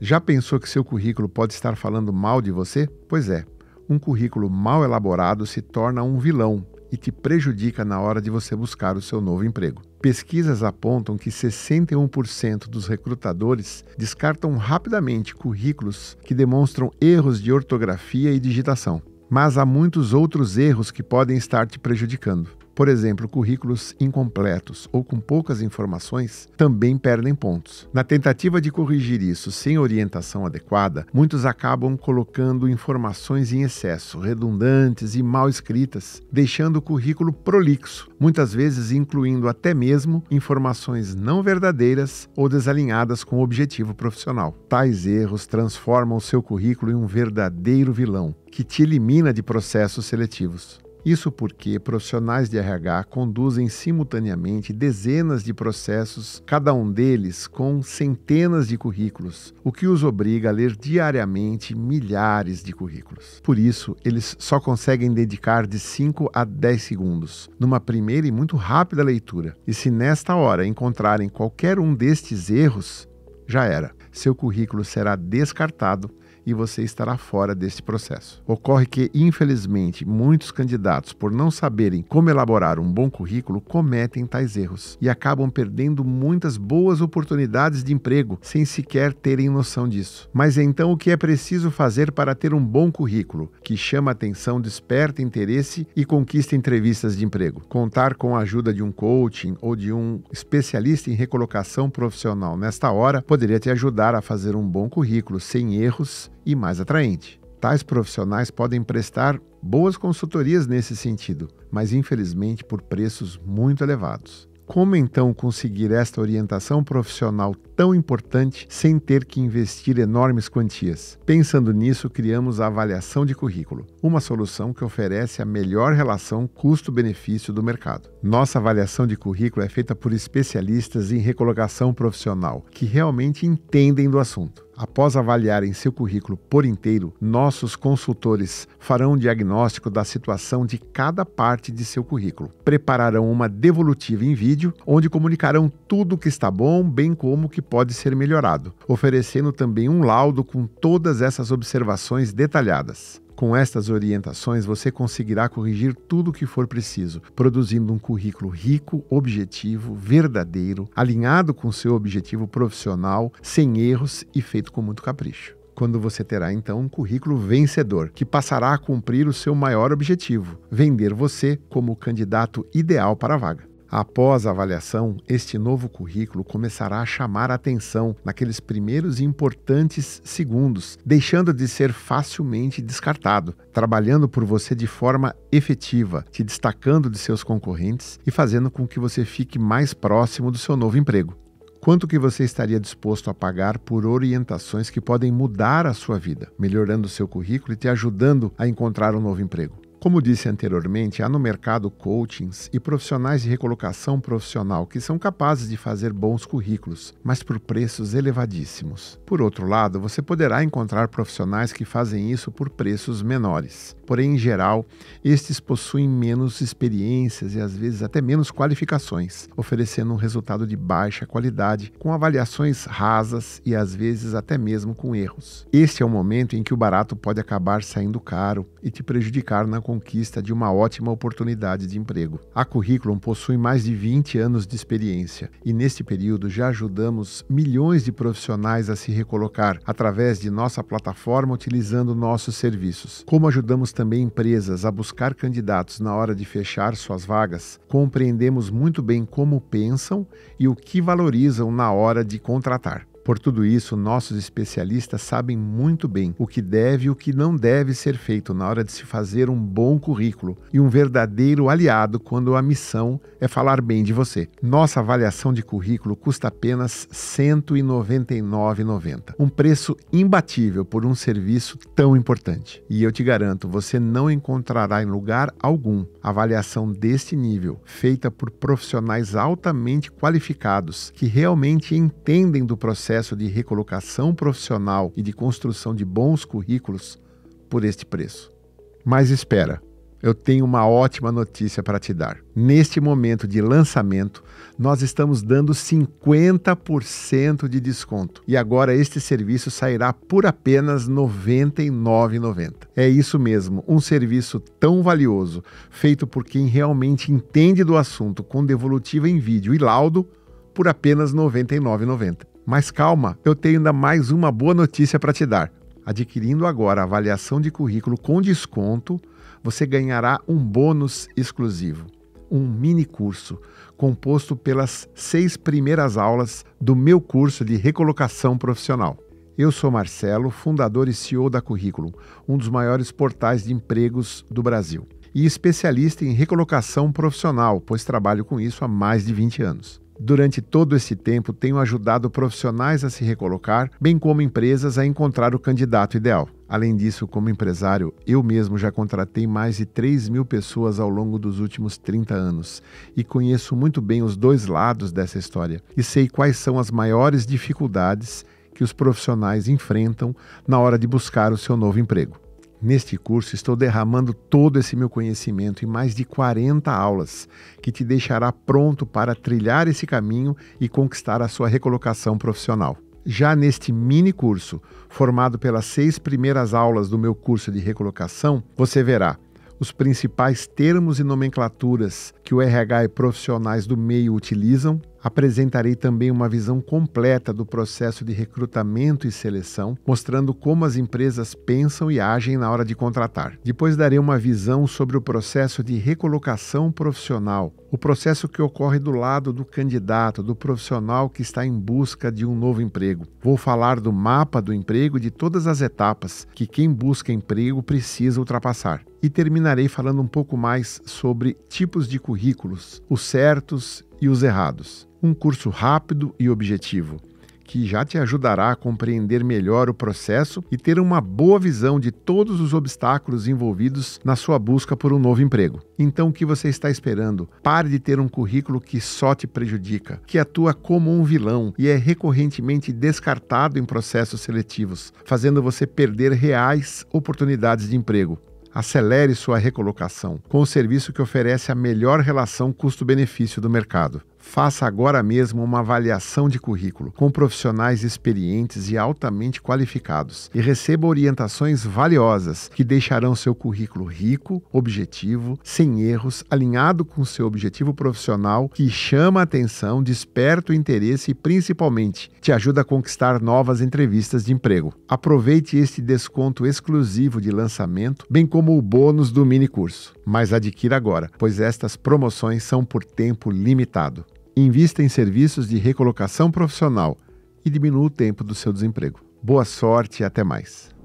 Já pensou que seu currículo pode estar falando mal de você? Pois é, um currículo mal elaborado se torna um vilão e te prejudica na hora de você buscar o seu novo emprego. Pesquisas apontam que 61% dos recrutadores descartam rapidamente currículos que demonstram erros de ortografia e digitação. Mas há muitos outros erros que podem estar te prejudicando. Por exemplo, currículos incompletos ou com poucas informações também perdem pontos. Na tentativa de corrigir isso sem orientação adequada, muitos acabam colocando informações em excesso, redundantes e mal escritas, deixando o currículo prolixo, muitas vezes incluindo até mesmo informações não verdadeiras ou desalinhadas com o objetivo profissional. Tais erros transformam o seu currículo em um verdadeiro vilão, que te elimina de processos seletivos. Isso porque profissionais de RH conduzem simultaneamente dezenas de processos, cada um deles com centenas de currículos, o que os obriga a ler diariamente milhares de currículos. Por isso, eles só conseguem dedicar de 5 a 10 segundos numa primeira e muito rápida leitura. E se nesta hora encontrarem qualquer um destes erros, já era seu currículo será descartado e você estará fora deste processo. Ocorre que, infelizmente, muitos candidatos, por não saberem como elaborar um bom currículo, cometem tais erros e acabam perdendo muitas boas oportunidades de emprego sem sequer terem noção disso. Mas então, o que é preciso fazer para ter um bom currículo que chama atenção, desperta interesse e conquista entrevistas de emprego? Contar com a ajuda de um coaching ou de um especialista em recolocação profissional nesta hora poderia te ajudar ajudar a fazer um bom currículo sem erros e mais atraente. Tais profissionais podem prestar boas consultorias nesse sentido, mas infelizmente por preços muito elevados. Como então conseguir esta orientação profissional tão importante sem ter que investir enormes quantias? Pensando nisso, criamos a avaliação de currículo, uma solução que oferece a melhor relação custo-benefício do mercado. Nossa avaliação de currículo é feita por especialistas em recolocação profissional que realmente entendem do assunto. Após avaliarem seu currículo por inteiro, nossos consultores farão um diagnóstico da situação de cada parte de seu currículo. Prepararão uma devolutiva em vídeo, onde comunicarão tudo o que está bom, bem como o que pode ser melhorado, oferecendo também um laudo com todas essas observações detalhadas. Com estas orientações, você conseguirá corrigir tudo o que for preciso, produzindo um currículo rico, objetivo, verdadeiro, alinhado com seu objetivo profissional, sem erros e feito com muito capricho quando você terá então um currículo vencedor, que passará a cumprir o seu maior objetivo: vender você como o candidato ideal para a vaga. Após a avaliação, este novo currículo começará a chamar a atenção naqueles primeiros e importantes segundos, deixando de ser facilmente descartado, trabalhando por você de forma efetiva, te destacando de seus concorrentes e fazendo com que você fique mais próximo do seu novo emprego. Quanto que você estaria disposto a pagar por orientações que podem mudar a sua vida, melhorando seu currículo e te ajudando a encontrar um novo emprego? Como disse anteriormente, há no mercado coachings e profissionais de recolocação profissional que são capazes de fazer bons currículos, mas por preços elevadíssimos. Por outro lado, você poderá encontrar profissionais que fazem isso por preços menores. Porém, em geral, estes possuem menos experiências e às vezes até menos qualificações, oferecendo um resultado de baixa qualidade, com avaliações rasas e às vezes até mesmo com erros. Este é o momento em que o barato pode acabar saindo caro e te prejudicar na conquista de uma ótima oportunidade de emprego. A Curriculum possui mais de 20 anos de experiência e, neste período, já ajudamos milhões de profissionais a se recolocar através de nossa plataforma utilizando nossos serviços. Como ajudamos também empresas a buscar candidatos na hora de fechar suas vagas, compreendemos muito bem como pensam e o que valorizam na hora de contratar. Por tudo isso, nossos especialistas sabem muito bem o que deve e o que não deve ser feito na hora de se fazer um bom currículo e um verdadeiro aliado quando a missão é falar bem de você. Nossa avaliação de currículo custa apenas R$ 199,90, um preço imbatível por um serviço tão importante. E eu te garanto, você não encontrará em lugar algum avaliação deste nível, feita por profissionais altamente qualificados que realmente entendem do processo processo de recolocação profissional e de construção de bons currículos por este preço. Mas espera, eu tenho uma ótima notícia para te dar. Neste momento de lançamento, nós estamos dando 50% de desconto. E agora este serviço sairá por apenas R$ 99,90. É isso mesmo, um serviço tão valioso, feito por quem realmente entende do assunto, com devolutiva em vídeo e laudo, por apenas R$ 99,90. Mas calma, eu tenho ainda mais uma boa notícia para te dar. Adquirindo agora a avaliação de currículo com desconto, você ganhará um bônus exclusivo, um mini curso composto pelas seis primeiras aulas do meu curso de recolocação profissional. Eu sou Marcelo, fundador e CEO da Currículo, um dos maiores portais de empregos do Brasil, e especialista em recolocação profissional, pois trabalho com isso há mais de 20 anos durante todo esse tempo tenho ajudado profissionais a se recolocar, bem como empresas a encontrar o candidato ideal. Além disso, como empresário, eu mesmo já contratei mais de 3 mil pessoas ao longo dos últimos 30 anos e conheço muito bem os dois lados dessa história e sei quais são as maiores dificuldades que os profissionais enfrentam na hora de buscar o seu novo emprego. Neste curso estou derramando todo esse meu conhecimento em mais de 40 aulas, que te deixará pronto para trilhar esse caminho e conquistar a sua recolocação profissional. Já neste mini curso, formado pelas seis primeiras aulas do meu curso de recolocação, você verá os principais termos e nomenclaturas que o RH e profissionais do meio utilizam, Apresentarei também uma visão completa do processo de recrutamento e seleção, mostrando como as empresas pensam e agem na hora de contratar. Depois darei uma visão sobre o processo de recolocação profissional, o processo que ocorre do lado do candidato, do profissional que está em busca de um novo emprego. Vou falar do mapa do emprego e de todas as etapas que quem busca emprego precisa ultrapassar e terminarei falando um pouco mais sobre tipos de currículos, os certos e os errados. Um curso rápido e objetivo, que já te ajudará a compreender melhor o processo e ter uma boa visão de todos os obstáculos envolvidos na sua busca por um novo emprego. Então, o que você está esperando? Pare de ter um currículo que só te prejudica, que atua como um vilão e é recorrentemente descartado em processos seletivos, fazendo você perder reais oportunidades de emprego acelere sua recolocação com o serviço que oferece a melhor relação custo-benefício do mercado. Faça agora mesmo uma avaliação de currículo com profissionais experientes e altamente qualificados e receba orientações valiosas que deixarão seu currículo rico, objetivo, sem erros, alinhado com seu objetivo profissional que chama a atenção, desperta o interesse e principalmente te ajuda a conquistar novas entrevistas de emprego. Aproveite este desconto exclusivo de lançamento, bem como o bônus do mini curso. Mas adquira agora, pois estas promoções são por tempo limitado. Invista em serviços de recolocação profissional e diminua o tempo do seu desemprego. Boa sorte e até mais.